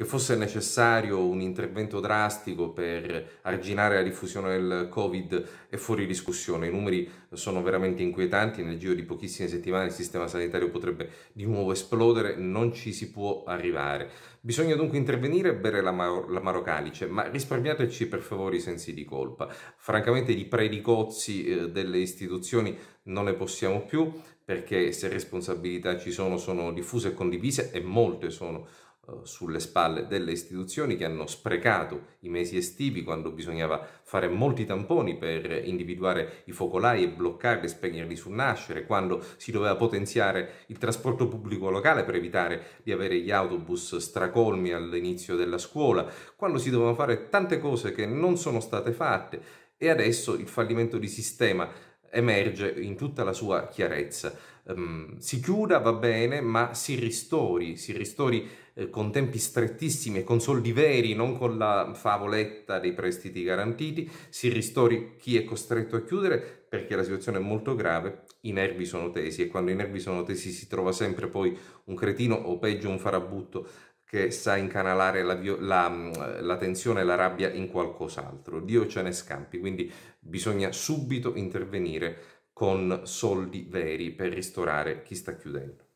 che fosse necessario un intervento drastico per arginare la diffusione del Covid è fuori discussione. I numeri sono veramente inquietanti, nel giro di pochissime settimane il sistema sanitario potrebbe di nuovo esplodere, non ci si può arrivare. Bisogna dunque intervenire e bere l'amaro, l'amaro calice, ma risparmiateci per favore i sensi di colpa. Francamente di predicozzi eh, delle istituzioni non ne possiamo più, perché se responsabilità ci sono, sono diffuse e condivise e molte sono eh, sulle spalle delle istituzioni che hanno sprecato i mesi estivi quando bisognava fare molti tamponi per individuare i focolai e bloccarli e spegnerli sul nascere, quando si doveva potenziare il trasporto pubblico locale per evitare di avere gli autobus stracolmi all'inizio della scuola, quando si dovevano fare tante cose che non sono state fatte e adesso il fallimento di sistema emerge in tutta la sua chiarezza. Um, si chiuda va bene, ma si ristori, si ristori eh, con tempi strettissimi e con soldi veri, non con la favoletta dei prestiti garantiti, si ristori chi è costretto a chiudere perché la situazione è molto grave, i nervi sono tesi e quando i nervi sono tesi si trova sempre poi un cretino o peggio un farabutto che sa incanalare la, la, mm, la tensione e la rabbia in qualcos'altro. Dio ce ne scampi, quindi bisogna subito intervenire con soldi veri per ristorare chi sta chiudendo.